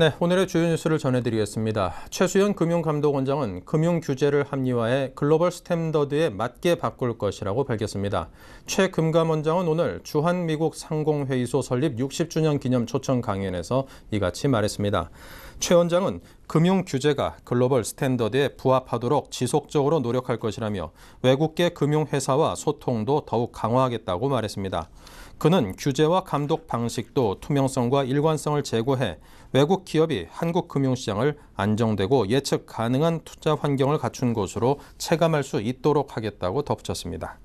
네, 오늘의 주요 뉴스를 전해드리겠습니다. 최수연 금융감독원장은 금융 규제를 합리화해 글로벌 스탠더드에 맞게 바꿀 것이라고 밝혔습니다. 최 금감원장은 오늘 주한미국 상공회의소 설립 60주년 기념 초청 강연에서 이같이 말했습니다. 최 원장은 금융 규제가 글로벌 스탠더드에 부합하도록 지속적으로 노력할 것이라며 외국계 금융회사와 소통도 더욱 강화하겠다고 말했습니다. 그는 규제와 감독 방식도 투명성과 일관성을 제고해 외국 기업이 한국 금융시장을 안정되고 예측 가능한 투자 환경을 갖춘 것으로 체감할 수 있도록 하겠다고 덧붙였습니다.